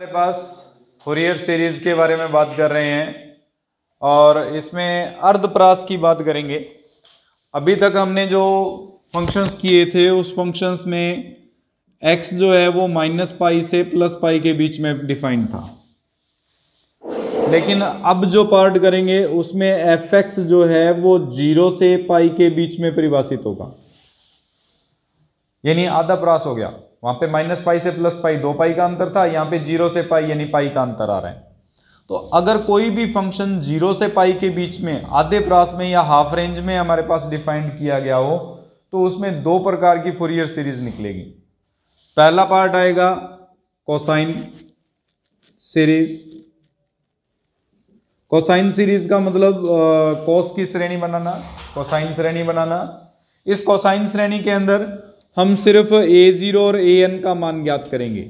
हमारे पास Fourier series के बारे में बात कर रहे हैं और इसमें अर्धप्रास की बात करेंगे अभी तक हमने जो फंक्शंस किए थे उस फंक्शंस में एक्स जो है वो माइनस पाई से प्लस पाई के बीच में डिफाइन था लेकिन अब जो पार्ट करेंगे उसमें एफ एक्स जो है वो जीरो से पाई के बीच में परिभाषित होगा यानी आधा प्रास हो गया वहाँ पे माइनस पाई से प्लस पाई दो पाई का अंतर था यहाँ पे जीरो से पाई यानी पाई का अंतर आ रहा है तो अगर कोई भी फंक्शन जीरो से पाई के बीच में आधे प्रास में या हाफ रेंज में हमारे पास डिफाइंड किया गया हो तो उसमें दो प्रकार की फोरियर सीरीज निकलेगी पहला पार्ट आएगा कोसाइन सीरीज कोसाइन सीरीज का मतलब कोस की श्रेणी बनाना कोसाइन श्रेणी बनाना इस कोसाइन श्रेणी के अंदर हम सिर्फ ए ज़ीरो और ए एन का मान ज्ञात करेंगे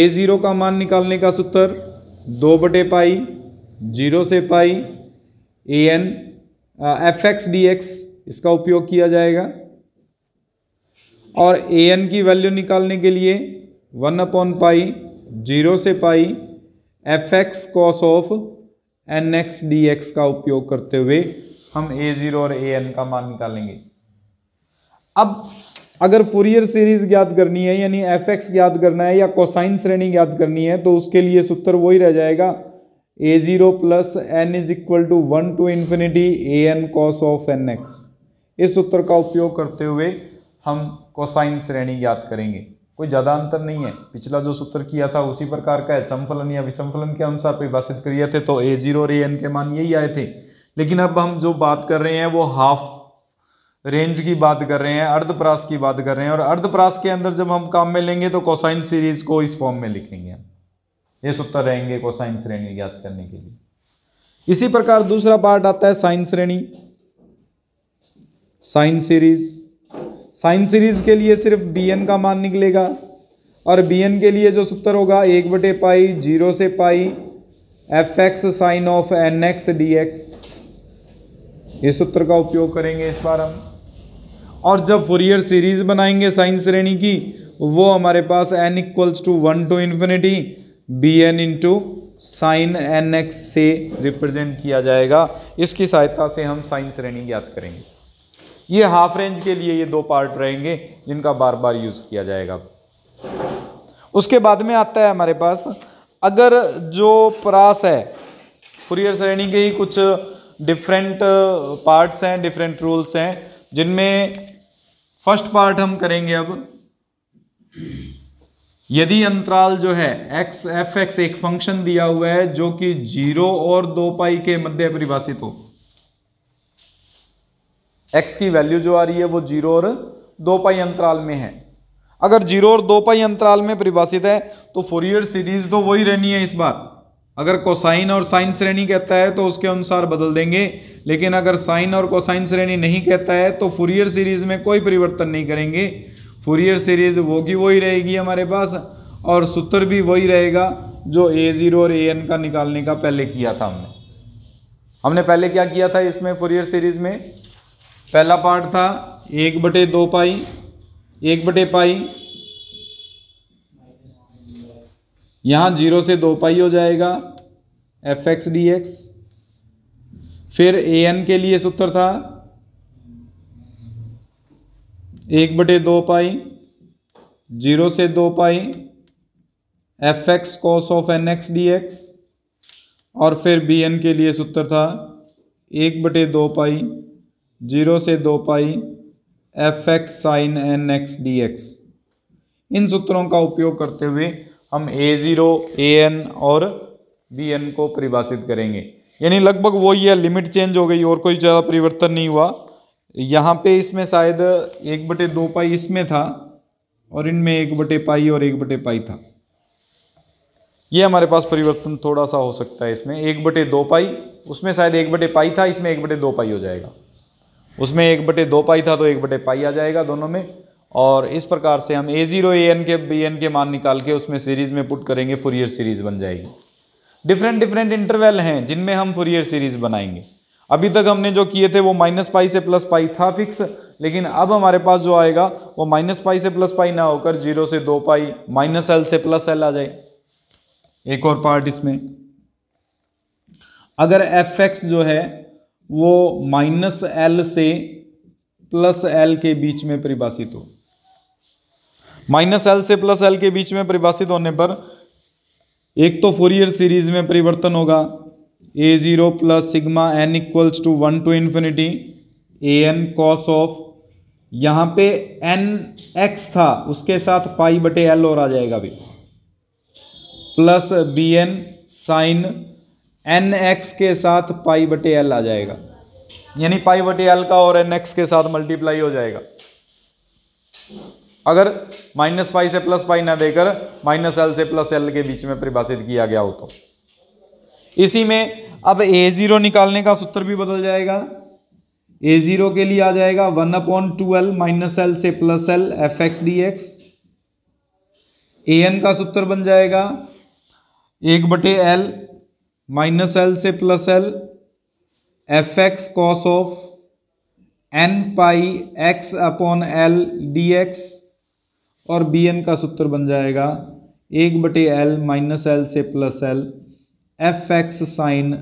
ए ज़ीरो का मान निकालने का सूत्र दो बटे पाई जीरो से pi A N F X D X इसका उपयोग किया जाएगा और ए एन की वैल्यू निकालने के लिए वन अपॉन पाई जीरो से pi F X cos of N X D X का उपयोग करते हुए हम ए ज़ीरो और ए एन का मान निकालेंगे अब अगर फूरियर सीरीज ज्ञात करनी है यानी एफ एक्स ज्ञात करना है या कोसाइन श्रेणी ज्ञात करनी है तो उसके लिए सूत्र वही रह जाएगा A zero plus N is equal to one to infinity A N cos of N X इस सूत्र का उपयोग करते हुए हम कोसाइन श्रेणी ज्ञात करेंगे कोई ज़्यादा अंतर नहीं है पिछला जो सूत्र किया था उसी प्रकार का है समफलन या विसंफलन के अनुसार परिभाषित करिए थे तो ए जीरो और ए एन के मान यही आए थे लेकिन अब हम जो बात कर रहे हैं वो हाफ रेंज की बात कर रहे हैं अर्धप्रास की बात कर रहे हैं और अर्धप्रास के अंदर जब हम काम में लेंगे तो कोसाइन सीरीज को इस फॉर्म में लिखेंगे ये सूत्र रहेंगे कोसाइन श्रेणी ज्ञात करने के लिए इसी प्रकार दूसरा पार्ट आता है साइन श्रेणी साइन सीरीज साइन सीरीज के लिए सिर्फ बी एन का मान निकलेगा और बी एन के लिए जो सूत्र होगा एक बटे पाई जीरो से pi F X sine of N X D X ये सूत्र का उपयोग करेंगे इस बार हम और जब फोरियर सीरीज बनाएंगे साइन श्रेणी की वो हमारे पास N equals to one to infinity B N into sine N X से रिप्रेजेंट किया जाएगा इसकी सहायता से हम साइन श्रेणी याद करेंगे ये हाफ रेंज के लिए ये दो पार्ट रहेंगे जिनका बार बार यूज किया जाएगा उसके बाद में आता है हमारे पास अगर जो प्रास है फुरियर श्रेणी के ही कुछ डिफरेंट पार्ट्स uh, हैं डिफरेंट रूल्स हैं जिनमें फर्स्ट पार्ट हम करेंगे अब यदि अंतराल जो है एक्स एफ एक्स एक फंक्शन दिया हुआ है जो कि जीरो और दो पाई के मध्य परिभाषित हो x की वैल्यू जो आ रही है वो जीरो और दो पाई अंतराल में है अगर जीरो और दो पाई अंतराल में परिभाषित है तो फोरियर सीरीज तो वही रहनी है इस बार अगर कोसाइन और साइन श्रेणी कहता है तो उसके अनुसार बदल देंगे लेकिन अगर साइन और कोसाइन श्रेणी नहीं कहता है तो फुरियर सीरीज में कोई परिवर्तन नहीं करेंगे फुरियर सीरीज वो की वही रहेगी हमारे पास और सूत्र भी वही रहेगा जो ए जीरो और ए एन का निकालने का पहले किया था हमने हमने पहले क्या किया था इसमें फुरियर सीरीज में पहला पार्ट था एक बटे दो पाई एक बटे पाई यहाँ जीरो से दो पाई हो जाएगा एफ एक्स डी एक्स फिर ए एन के लिए सूत्र था एक बटे दो पाई जीरो से दो pi F X cos of N X D X और फिर बी एन के लिए सूत्र था एक बटे दो पाई जीरो से दो pi F X sine N X D X इन सूत्रों का उपयोग करते हुए हम ए ज़ीरो ए एन और बी एन को परिभाषित करेंगे यानी लगभग वही है लिमिट चेंज हो गई और कोई ज़्यादा परिवर्तन नहीं हुआ यहाँ पे इसमें शायद एक बटे दो पाई इसमें था और इनमें एक बटे पाई और एक बटे पाई था ये हमारे पास परिवर्तन थोड़ा सा हो सकता है इसमें एक बटे दो पाई उसमें शायद एक बटे पाई था इसमें एक बटे दो पाई हो जाएगा उसमें एक बटे दो पाई था तो एक बटे पाई आ जाएगा दोनों में और इस प्रकार से हम ए ज़ीरो ए एन के बी एन के मान निकाल के उसमें सीरीज़ में पुट करेंगे फुरियर सीरीज़ बन जाएगी डिफरेंट डिफरेंट इंटरवल हैं जिनमें हम फुरियर सीरीज़ बनाएंगे अभी तक हमने जो किए थे वो माइनस पाई से प्लस पाई था फिक्स लेकिन अब हमारे पास जो आएगा वो माइनस पाई से प्लस पाई ना होकर जीरो से दो पाई माइनस एल से प्लस एल आ जाए एक और पार्ट इसमें अगर एफ एक्स जो है वो माइनस एल से प्लस एल के बीच में परिभाषित हो माइनस एल से प्लस एल के बीच में परिभाषित होने पर एक तो फोरियर सीरीज में परिवर्तन होगा A zero plus sigma N equals to one to infinity A N cos of यहाँ पे एन एक्स था उसके साथ पाई बटे एल और आ जाएगा भी plus B N sine N X के साथ पाई बटे एल आ जाएगा यानी पाई बटे एल का और एन एक्स के साथ मल्टीप्लाई हो जाएगा अगर माइनस पाई से प्लस पाई ना देकर माइनस एल से प्लस एल के बीच में परिभाषित किया गया हो तो इसी में अब ए जीरो निकालने का सूत्र भी बदल जाएगा ए जीरो के लिए आ जाएगा one upon two L minus L से plus L F X D X A N का सूत्र बन जाएगा एक बटे एल माइनस एल से plus L F X cos of N pi X upon L D X और बी एन का सूत्र बन जाएगा एक बटे एल माइनस एल से plus L F X sine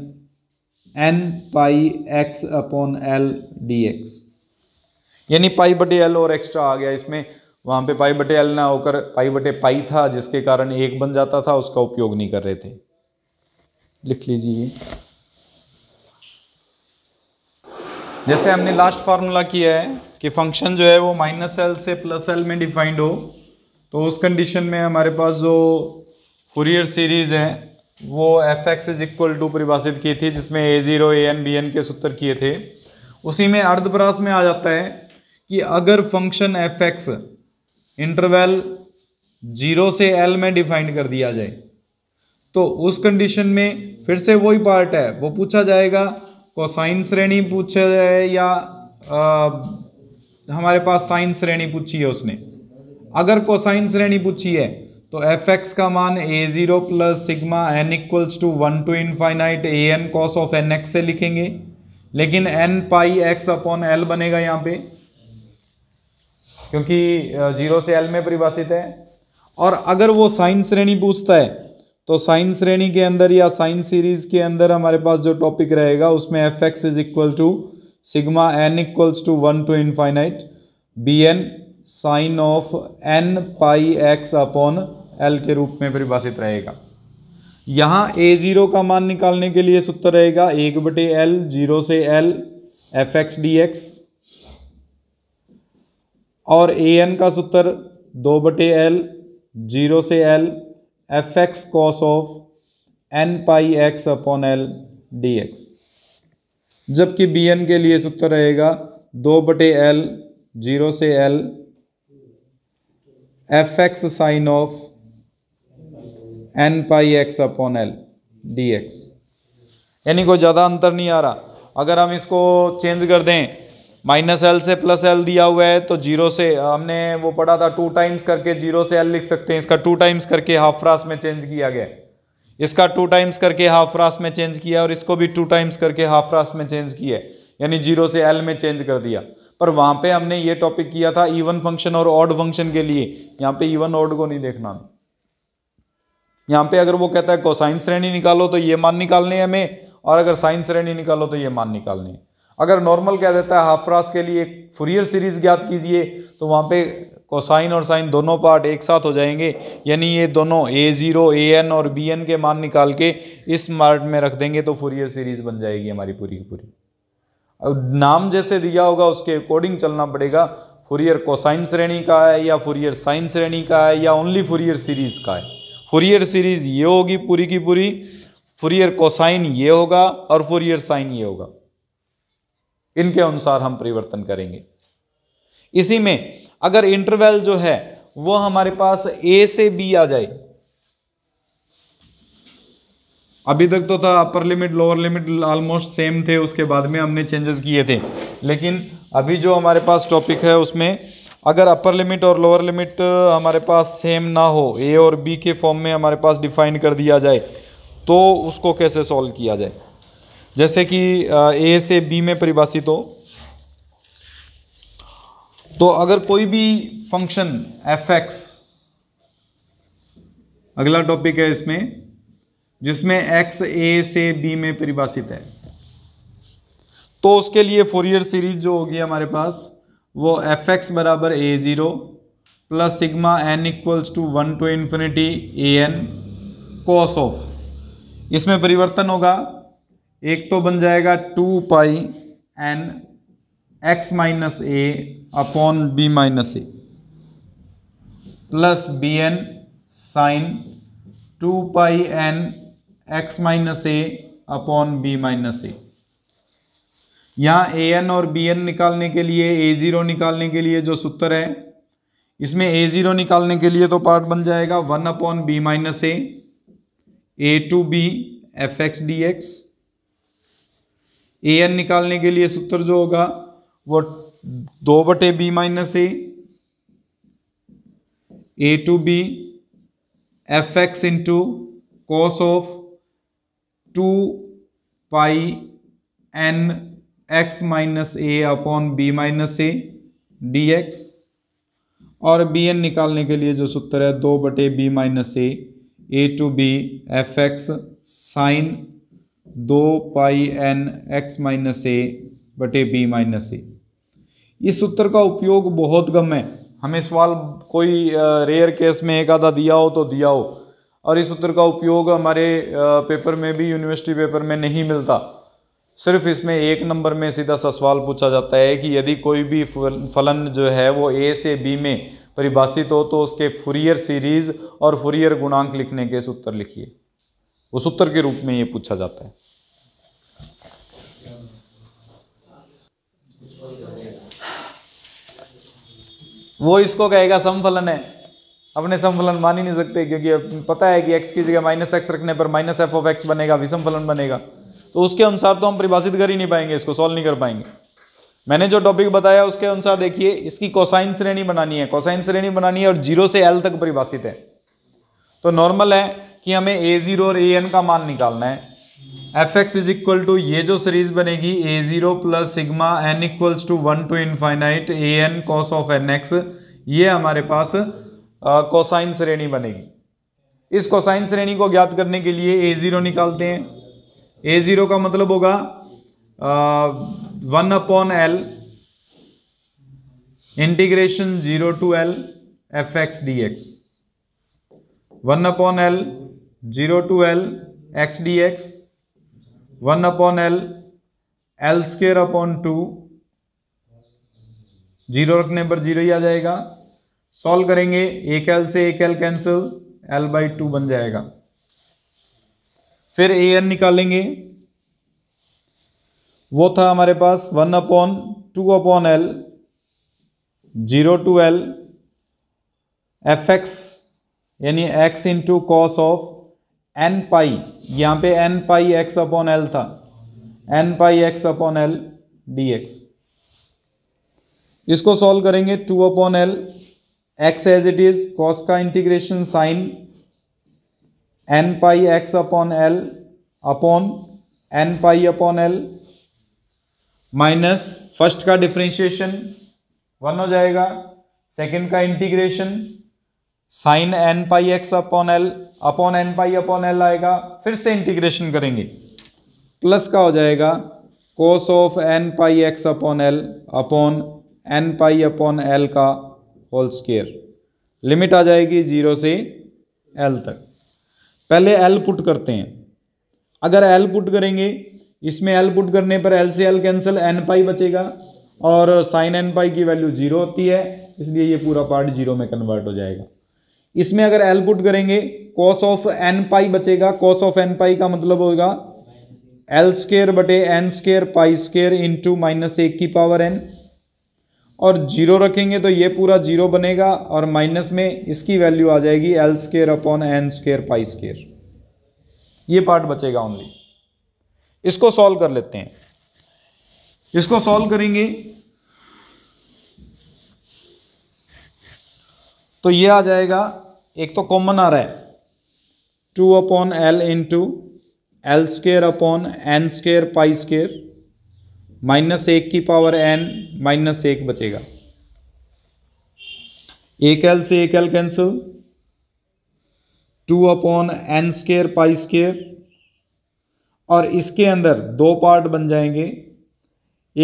N pi X upon L D X यानी पाई बटे एल और एक्स्ट्रा आ गया इसमें वहाँ पे पाई बटे एल ना होकर पाई बटे पाई था जिसके कारण एक बन जाता था उसका उपयोग नहीं कर रहे थे लिख लीजिए जैसे हमने लास्ट फार्मूला किया है कि फंक्शन जो है वो माइनस एल से प्लस एल में डिफाइंड हो तो उस कंडीशन में हमारे पास जो फुरियर सीरीज़ है वो F X is equal to परिभाषित की थी जिसमें A zero A N B N के सूत्र किए थे उसी में अर्धप्रास में आ जाता है कि अगर function F X interval zero से एल में डिफाइंड कर दिया जाए तो उस कंडीशन में फिर से वही पार्ट है वो पूछा जाएगा कोसाइन श्रेणी पूछा जाए या आ, हमारे पास साइन श्रेणी पूछी है उसने अगर साइन श्रेणी पूछी है तो एफ एक्स का मान A zero plus sigma N equals to one to infinite A N cos of N X से लिखेंगे लेकिन N pi X upon L बनेगा यहाँ पे क्योंकि जीरो से एल में परिभाषित है और अगर वो साइन श्रेणी पूछता है तो साइन श्रेणी के अंदर या साइन सीरीज के अंदर हमारे पास जो टॉपिक रहेगा उसमें F X is equal to sigma N equals to one to infinite B N sine of N pi X upon L के रूप में परिभाषित रहेगा यहाँ ए जीरो का मान निकालने के लिए सूत्र रहेगा एक बटे एल जीरो से L F X D X और ए एन का सूत्र दो बटे एल जीरो से L F X cos of N pi X upon L D X जबकि बी एन के लिए सूत्र रहेगा दो बटे एल जीरो से L F X sine of N pi X upon L D X यानी कोई ज़्यादा अंतर नहीं आ रहा अगर हम इसको चेंज कर दें माइनस एल से प्लस एल दिया हुआ है तो जीरो से हमने वो पढ़ा था टू टाइम्स करके जीरो से एल लिख सकते हैं इसका टू टाइम्स करके हाफ फ्रास में चेंज किया गया है इसका टू टाइम्स करके हाफ रास में चेंज किया और इसको भी टू टाइम्स करके हाफ रास में चेंज किया यानी जीरो से एल में चेंज कर दिया पर वहाँ पे हमने ये टॉपिक किया था इवन फंक्शन और ऑड फंक्शन के लिए यहाँ पे इवन ऑड को नहीं देखना यहाँ पे अगर वो कहता है कोसाइन श्रेणी निकालो तो ये मान निकालने हमें और अगर साइन श्रेणी निकालो तो ये मान निकालने अगर नॉर्मल कह देता है हाफ रास के लिए फुरियर सीरीज ज्ञात कीजिए तो वहाँ पे कोसाइन और साइन दोनों पार्ट एक साथ हो जाएंगे यानी ये दोनों ए ज़ीरो ए एन और बी एन के मान निकाल के इस मार्ट में रख देंगे तो फुरियर सीरीज़ बन जाएगी हमारी पूरी की पूरी अब नाम जैसे दिया होगा उसके अकॉर्डिंग चलना पड़ेगा फुरियर कोसाइन श्रेणी का है या फुरियर साइन श्रेणी का है या ओनली फुरियर सीरीज़ का है फुरियर सीरीज़ ये होगी पूरी की पूरी फुरियर कोसाइन ये होगा और फुरियर साइन ये होगा इनके अनुसार हम परिवर्तन करेंगे इसी में अगर इंटरवल जो है वो हमारे पास ए से बी आ जाए अभी तक तो था upper limit lower limit almost same थे उसके बाद में हमने चेंजेस किए थे लेकिन अभी जो हमारे पास टॉपिक है उसमें अगर अपर लिमिट और लोअर लिमिट हमारे पास सेम ना हो ए और बी के फॉर्म में हमारे पास डिफाइन कर दिया जाए तो उसको कैसे सॉल्व किया जाए जैसे कि ए से बी में परिभाषित हो तो अगर कोई भी फंक्शन एफ एक्स अगला टॉपिक है इसमें जिसमें एक्स ए से बी में परिभाषित है तो उसके लिए फोरियर सीरीज जो होगी हमारे पास वो एफ एक्स बराबर A zero plus sigma N equals to one to infinity A N cos of इसमें परिवर्तन होगा एक तो बन जाएगा two pi N X minus A upon B minus A plus B N sine two pi N X minus A upon B minus A यहाँ A N और B N निकालने के लिए ए ज़ीरो निकालने के लिए जो सूत्र है इसमें ए ज़ीरो निकालने के लिए तो पार्ट बन जाएगा one upon B minus A A to B F X D X A N निकालने के लिए सूत्र जो होगा वो दो बटे B minus A A to B F X into cos of two pi N X minus A upon B minus A D X और बी एन निकालने के लिए जो सूत्र है दो बटे B minus A A to B F X sign दो pi N X minus A बटे बी माइनस ए इस सूत्र का उपयोग बहुत कम है हमें सवाल कोई रेयर केस में एक आधा दिया हो तो दिया हो और इस सूत्र का उपयोग हमारे पेपर में भी यूनिवर्सिटी पेपर में नहीं मिलता सिर्फ इसमें एक नंबर में सीधा सा सवाल पूछा जाता है कि यदि कोई भी फलन जो है वो ए से बी में परिभाषित हो तो उसके फुरियर सीरीज और फुरियर गुणांक लिखने के सूत्र लिखिए उस उत्तर के रूप में ये पूछा जाता है वो इसको कहेगा समफलन है अपने समफलन मान ही नहीं सकते क्योंकि पता है कि एक्स की जगह माइनस एक्स रखने पर माइनस एफ ऑफ एक्स बनेगा विषम फलन बनेगा तो उसके अनुसार तो हम परिभाषित कर ही नहीं पाएंगे इसको सॉल्व नहीं कर पाएंगे मैंने जो टॉपिक बताया उसके अनुसार देखिए इसकी कोसाइन श्रेणी बनानी है कोसाइन श्रेणी बनानी है और जीरो से एल तक परिभाषित है तो नॉर्मल है कि हमें ए जीरो और ए एन का मान निकालना है F X is equal to ये जो सीरीज बनेगी A zero plus sigma N equals to one to infinite A N cos of N X ये हमारे पास कोसाइन श्रेणी बनेगी इस कोसाइन श्रेणी को ज्ञात करने के लिए ए जीरो निकालते हैं ए जीरो का मतलब होगा one upon L integration zero to L F X D X one upon L zero to L X D X one upon L L square upon two zero रखने पर जीरो ही आ जाएगा solve करेंगे एक L से एक L cancel L by two बन जाएगा फिर ए एन निकालेंगे वो था हमारे पास one upon two upon L zero to L F X यानी X into cos of N pi यहाँ पे N pi X upon L था N pi X upon L D X इसको सॉल्व करेंगे two upon L X as it is cos का integration sine N pi X upon L upon N pi upon L minus first का differentiation one हो जाएगा second का integration sine N pi X upon L upon N pi upon L आएगा फिर से integration करेंगे plus का हो जाएगा cos of N pi X upon L upon N pi upon L का होल स्केयर लिमिट आ जाएगी जीरो से एल तक पहले एल पुट करते हैं अगर एल पुट करेंगे इसमें एल पुट करने पर एल से एल कैंसिल एन पाई बचेगा और साइन एन पाई की वैल्यू जीरो होती है इसलिए ये पूरा पार्ट जीरो में कन्वर्ट हो जाएगा इसमें अगर एल पुट करेंगे कॉस ऑफ एन पाई बचेगा कॉस ऑफ एन पाई का मतलब होगा एल स्केयर बटे N square pi square into minus एक की पावर एन और जीरो रखेंगे तो ये पूरा जीरो बनेगा और माइनस में इसकी वैल्यू आ जाएगी L square upon N square pi square ये पार्ट बचेगा ओनली इसको सॉल्व कर लेते हैं इसको सॉल्व करेंगे तो ये आ जाएगा एक तो कॉमन आ रहा है two upon L into L square upon N square pi square minus एक की पावर एन माइनस एक बचेगा एक एल से एक L cancel two upon N square pi square और इसके अंदर दो पार्ट बन जाएंगे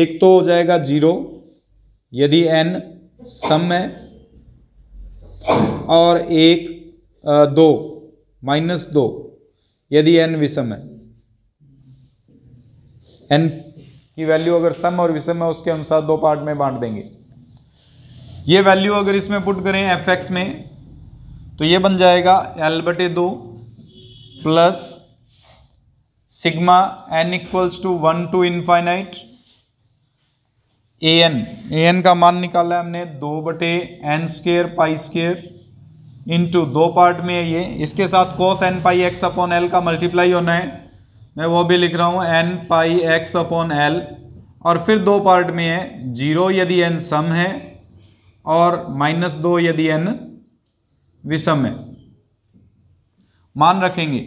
एक तो हो जाएगा जीरो यदि एन सम है और एक दो माइनस दो यदि एन विषम है एन की वैल्यू अगर सम और विषम है उसके अनुसार दो पार्ट में बांट देंगे ये वैल्यू अगर इसमें पुट करें एफ एक्स में तो ये बन जाएगा एल बटे दो plus sigma N equals to one to infinite A N A N का मान निकाला है हमने दो बटे N square pi square into दो पार्ट में है ये इसके साथ cos N pi X upon L का मल्टीप्लाई होना है मैं वो भी लिख रहा हूँ N pi X upon L और फिर दो पार्ट में है जीरो यदि एन सम है और माइनस दो यदि एन विषम है मान रखेंगे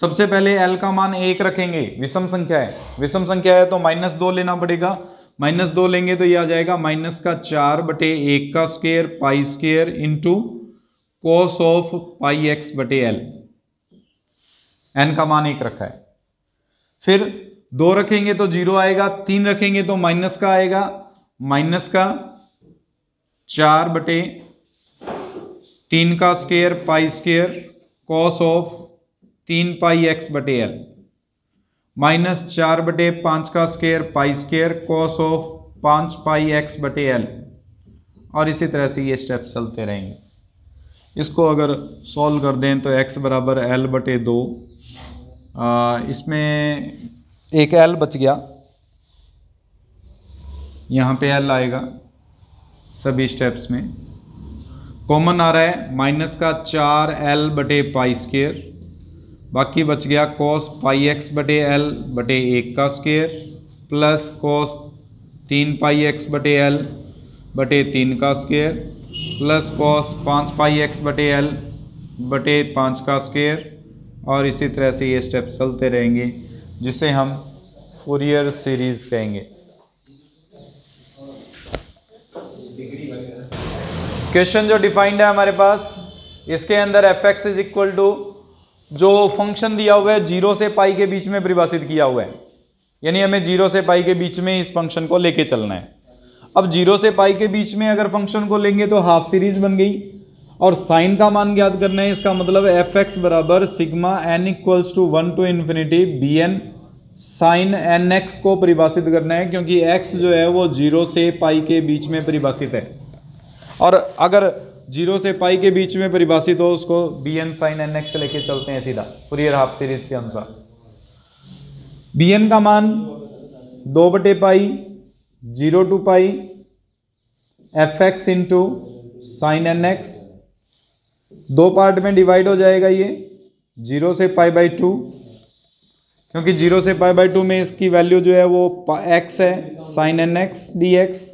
सबसे पहले एल का मान एक रखेंगे विषम संख्या है विषम संख्या है तो माइनस दो लेना पड़ेगा माइनस दो लेंगे तो ये आ जाएगा माइनस का चार बटे एक का square pi square into cos of pi X बटे एल एन का मान एक रखा है फिर दो रखेंगे तो जीरो आएगा तीन रखेंगे तो माइनस का आएगा माइनस का चार बटे तीन का square pi square cos of तीन पाई एक्स बटे एल माइनस चार बटे पाँच का square pi square cos of पाँच पाई एक्स बटे एल और इसी तरह से ये स्टेप चलते रहेंगे इसको अगर सॉल्व कर दें तो एक्स बराबर एल बटे दो आ, इसमें एक एल बच गया यहाँ पे एल आएगा सभी स्टेप्स में कॉमन आ रहा है माइनस का चार एल बटे पाई स्केयर बाकी बच गया कॉस पाई एक्स बटे एल बटे एक का स्केयर प्लस कॉस तीन पाई एक्स बटे एल बटे तीन का स्केयर प्लस कॉस पाँच पाई एक्स बटे एल बटे पाँच का स्केयर और इसी तरह से ये स्टेप चलते रहेंगे जिसे हम फोरियर सीरीज़ कहेंगे क्वेश्चन जो डिफाइंड है हमारे पास इसके अंदर F X is equal to जो फंक्शन दिया हुआ है जीरो से पाई के बीच में परिभाषित किया हुआ है यानी हमें जीरो से पाई के बीच में इस फंक्शन को लेके चलना है अब जीरो से पाई के बीच में अगर फंक्शन को लेंगे तो हाफ सीरीज बन गई और साइन का मान ज्ञात करना है इसका मतलब एफ एक्स बराबर sigma N equals to one to infinity B N sine N X को परिभाषित करना है क्योंकि एक्स जो है वो जीरो से पाई के बीच में परिभाषित है और अगर जीरो से पाई के बीच में परिभाषित हो उसको B N sine N X लेके चलते हैं सीधा फुरियर हाफ सीरीज के अनुसार बी एन का मान दो बटे pi zero to pi F X into sine N X दो पार्ट में डिवाइड हो जाएगा ये जीरो से पाई बाई टू क्योंकि जीरो से पाई बाई टू में इसकी वैल्यू जो है वो एक्स है sine N X D X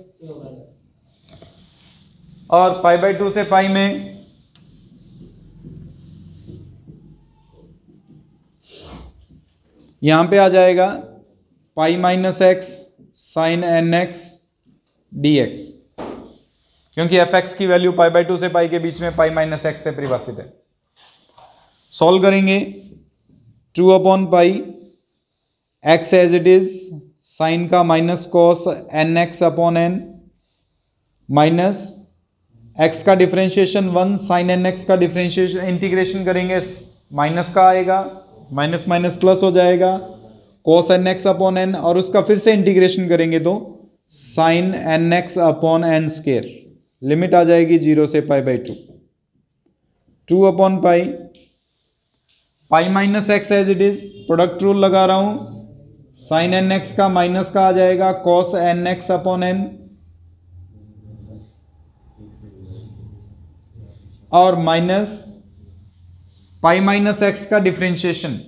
और पाई बाई टू से पाई में यहां पे आ जाएगा pi minus X sine N X D X क्योंकि एफ एक्स की वैल्यू पाई बाई टू से पाई के बीच में पाई माइनस एक्स से परिभाषित है सॉल्व करेंगे two upon pi X as it is sine का minus cos N X upon N minus X का differentiation one sine N X का डिफ्रेंशिएशन इंटीग्रेशन करेंगे माइनस का आएगा माइनस माइनस प्लस हो जाएगा cos N X upon N और उसका फिर से इंटीग्रेशन करेंगे तो sine N X upon N square limit आ जाएगी जीरो से pi by two two upon pi pi minus x as it is product rule लगा रहा हूँ साइन एन एक्स का माइनस का आ जाएगा cos N X upon N और माइनस पाई माइनस एक्स का differentiation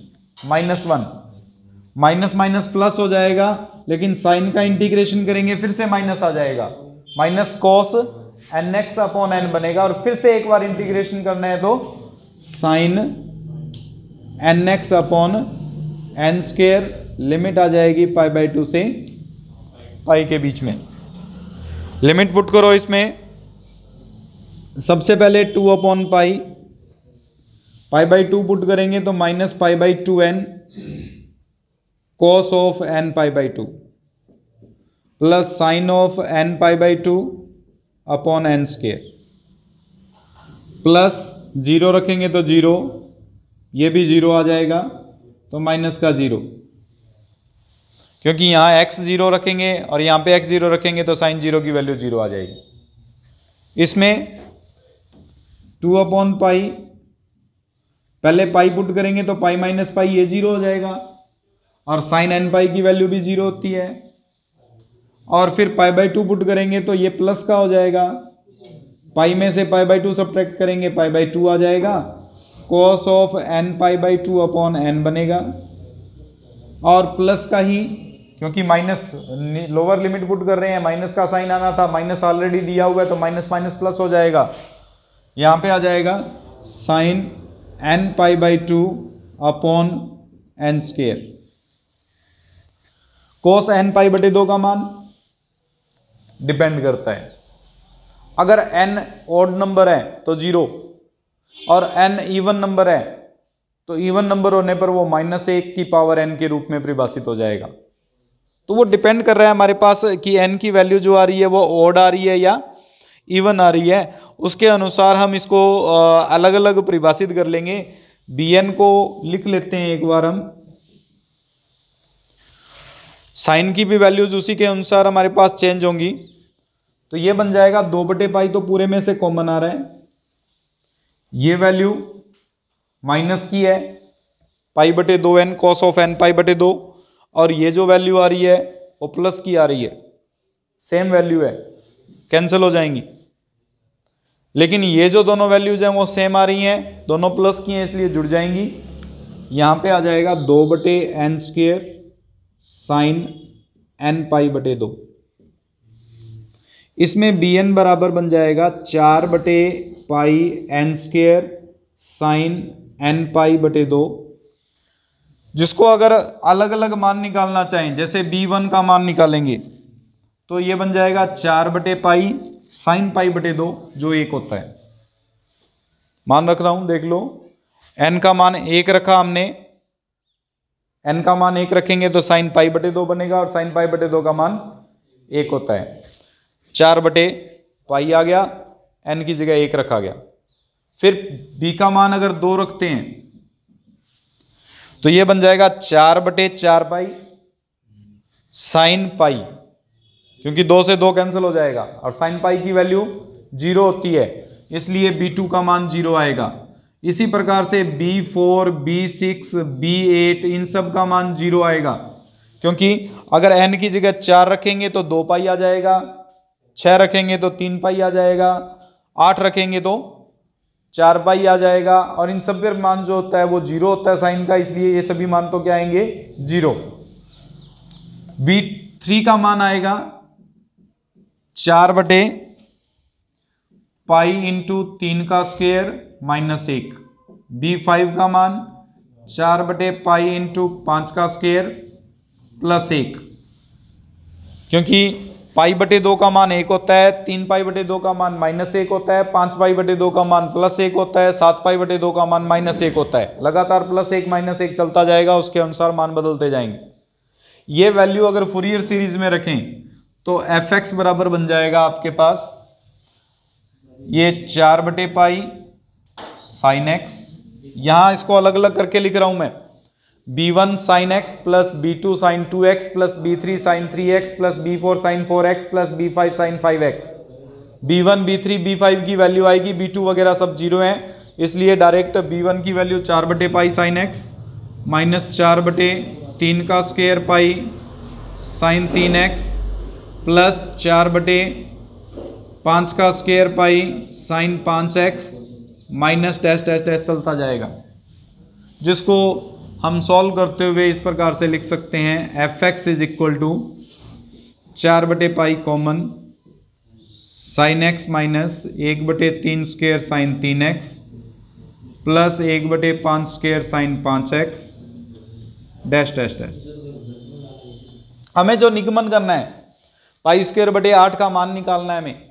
minus one minus minus plus हो जाएगा लेकिन साइन का इंटीग्रेशन करेंगे फिर से माइनस आ जाएगा minus cos N X upon N बनेगा और फिर से एक बार इंटीग्रेशन करना है तो sine N X upon N square limit आ जाएगी पाई बाई टू से पाई के बीच में लिमिट पुट करो इसमें सबसे पहले two upon pi pi by two put करेंगे तो minus pi by two N cos of N pi by two plus sine of N pi by two upon N square plus zero रखेंगे तो zero ये भी zero आ जाएगा तो minus का zero क्योंकि यहाँ एक्स जीरो रखेंगे और यहाँ पे एक्स जीरो रखेंगे तो साइन जीरो की वैल्यू जीरो आ जाएगी इसमें टू अपॉन पाई पहले पाई पुट करेंगे तो पाई माइनस पाई ये जीरो हो जाएगा और साइन एन पाई की वैल्यू भी जीरो होती है और फिर पाई बाई टू पुट करेंगे तो ये प्लस का हो जाएगा पाई में से पाई बाई टू सब्ट्रैक्ट करेंगे पाई बाई टू आ जाएगा cos of N pi by two upon N बनेगा और प्लस का ही क्योंकि माइनस लोअर लिमिट पुट कर रहे हैं माइनस का साइन आना था माइनस ऑलरेडी दिया हुआ है तो माइनस माइनस प्लस हो जाएगा यहाँ पे आ जाएगा sine N pi by two upon N square cos N pi बटे दो का मान डिपेंड करता है अगर एन ऑड नंबर है तो जीरो और एन इवन नंबर है तो इवन नंबर होने पर वो माइनस एक की पावर एन के रूप में परिभाषित हो जाएगा तो वो डिपेंड कर रहा है हमारे पास कि एन की वैल्यू जो आ रही है वो ऑड आ रही है या इवन आ रही है उसके अनुसार हम इसको अलग अलग परिभाषित कर लेंगे बी एन को लिख लेते हैं एक बार हम साइन की भी वैल्यूज उसी के अनुसार हमारे पास चेंज होंगी तो ये बन जाएगा दो बटे पाई तो पूरे में से कॉमन आ रहा है ये वैल्यू माइनस की है पाई बटे दो N cos of N pi बटे दो और ये जो वैल्यू आ रही है वो प्लस की आ रही है सेम वैल्यू है कैंसिल हो जाएंगी लेकिन ये जो दोनों वैल्यूज हैं वो सेम आ रही हैं दोनों प्लस की हैं इसलिए जुड़ जाएंगी यहाँ पे आ जाएगा दो बटे N square sine N pi बटे दो इसमें बी एन बराबर बन जाएगा चार बटे pi N square sine N pi बटे दो जिसको अगर अलग अलग मान निकालना चाहें जैसे बी वन का मान निकालेंगे तो ये बन जाएगा चार बटे पाई साइन पाई बटे दो जो एक होता है मान रख रहा हूं देख लो एन का मान एक रखा हमने एन का मान एक रखेंगे तो साइन पाई बटे दो बनेगा और साइन पाई बटे दो का मान एक होता है चार बटे पाई आ गया एन की जगह एक रखा गया फिर बी का मान अगर दो रखते हैं तो ये बन जाएगा चार बटे चार पाई साइन पाई क्योंकि दो से दो कैंसिल हो जाएगा और साइन पाई की वैल्यू जीरो होती है इसलिए बी टू का मान जीरो आएगा इसी प्रकार से B four B six B eight इन सब का मान जीरो आएगा क्योंकि अगर एन की जगह चार रखेंगे तो दो पाई आ जाएगा छः रखेंगे तो तीन पाई आ जाएगा आठ रखेंगे तो चार पाई आ जाएगा और इन सब मान जो होता है वो जीरो होता है साइन का इसलिए ये सभी मान तो क्या आएंगे जीरो बी थ्री का मान आएगा चार बटे पाई इंटू तीन का स्क्वेयर माइनस एक बी फाइव का मान चार बटे पाई इंटू पांच का स्क्वेयर प्लस एक क्योंकि पाई बटे दो का मान एक होता है तीन पाई बटे दो का मान माइनस एक होता है पांच पाई बटे दो का मान प्लस एक होता है सात पाई बटे दो का मान माइनस एक होता है लगातार प्लस एक माइनस एक चलता जाएगा उसके अनुसार मान बदलते जाएंगे ये वैल्यू अगर फुरियर सीरीज में रखें तो एफ एक्स बराबर बन जाएगा आपके पास ये चार बटे पाई साइन एक्स यहां इसको अलग अलग करके लिख रहा हूं मैं B one sine X plus B two sine two X plus B three sine three X plus B four sine four X plus B five sine five X B one B three B five की value आएगी B two वगैरह सब zero हैं इसलिए direct B one की value चार बटे pi sine X minus चार बटे तीन का स्क्वेयर पाई साइन तीन एक्स प्लस चार बटे पाँच का स्क्वेयर पाई साइन पाँच X minus dash test dash चलता जाएगा जिसको हम सॉल्व करते हुए इस प्रकार से लिख सकते हैं F X is equal to चार बटे pi common sine X minus एक बटे तीन स्क्वेयर साइन तीन एक्स प्लस एक बटे पाँच स्क्वेयर साइन पाँच एक्स डैश डैश डैश हमें जो निगमन करना है पाई स्क्वेयर बटे आठ का मान निकालना है हमें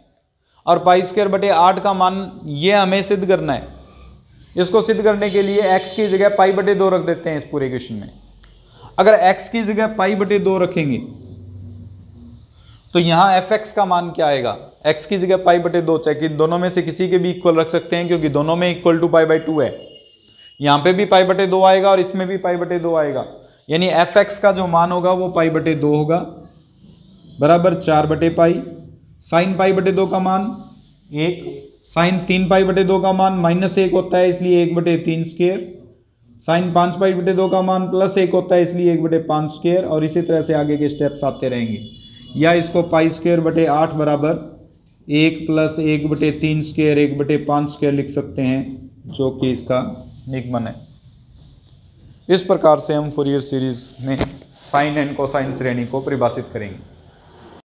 और पाई स्क्वेयर बटे आठ का मान ये हमें सिद्ध करना है इसको सिद्ध करने के लिए एक्स की जगह पाई बटे दो रख देते हैं इस पूरे क्वेश्चन में अगर एक्स की जगह पाई बटे दो रखेंगे तो यहाँ एफ एक्स का मान क्या आएगा एक्स की जगह पाई बटे दो चाहे कि दोनों में से किसी के भी इक्वल रख सकते हैं क्योंकि दोनों में equal to pi by two है यहाँ पे भी पाई बटे दो आएगा और इसमें भी पाई बटे दो आएगा यानी एफ एक्स का जो मान होगा वो पाई बटे दो होगा बराबर चार बटे पाई साइन पाई बटे दो का मान एक साइन तीन पाई बटे दो का मान माइनस एक होता है इसलिए एक बटे तीन स्केयर साइन पाँच पाई बटे दो का मान प्लस एक होता है इसलिए एक बटे पाँच स्केयर और इसी तरह से आगे के स्टेप्स आते रहेंगे या इसको पाई स्केयर बटे आठ बराबर एक प्लस एक बटे तीन स्केयर एक बटे पाँच स्केयर लिख सकते हैं जो कि इसका निगमन है इस प्रकार से हम फोरियर सीरीज में साइन एंड कोसाइन श्रेणी को परिभाषित करेंगे